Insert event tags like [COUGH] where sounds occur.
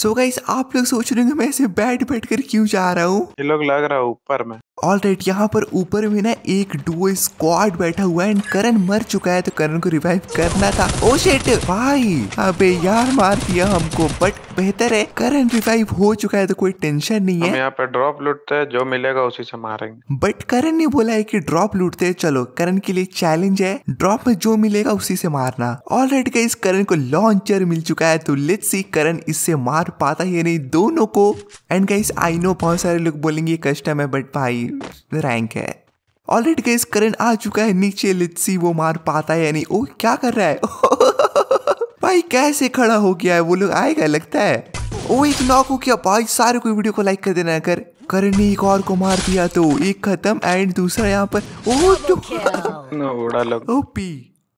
so guys आप लोग सोच रहे होंगे मैं ऐसे बैठ बैठ कर क्यों जा रहा हूँ ये लोग लग रहा है ऊपर में ऑल राइट right, यहाँ पर ऊपर में ना एक डुओ स्क्वाड बैठा हुआ है एंड करण मर चुका है तो करण को रिवाइव करना था ओ oh शेट भाई अबे यार मार दिया हमको बट बेहतर है करण रिवाइव हो चुका है तो कोई टेंशन नहीं है यहाँ पर ड्रॉप लूटते हैं जो मिलेगा उसी से मारेंगे बट करण ने बोला है कि ड्रॉप लूटते हैं चलो करण के लिए चैलेंज है ड्रॉप में जो मिलेगा उसी से मारना ऑल राइट right, करण को लॉन्चर मिल चुका है तो लेट सी करण इससे मार पाता ही नहीं दोनों को एंड गाइस आई नो बहुत सारे लोग बोलेंगे कस्टम है बट भाई रैंक है ऑलरेडी गाइस करण आ चुका है नीचे लिट्सी वो मार पाता है यानी ओ क्या कर रहा है [LAUGHS] भाई कैसे खड़ा हो गया है वो लोग आएगा लगता है ओ एक नॉक हो गया भाई सारे को वीडियो को लाइक कर देना अगर करण ने एक और को मार दिया तो एक खत्म एंड दूसरा यहाँ पर ओ तो ओपी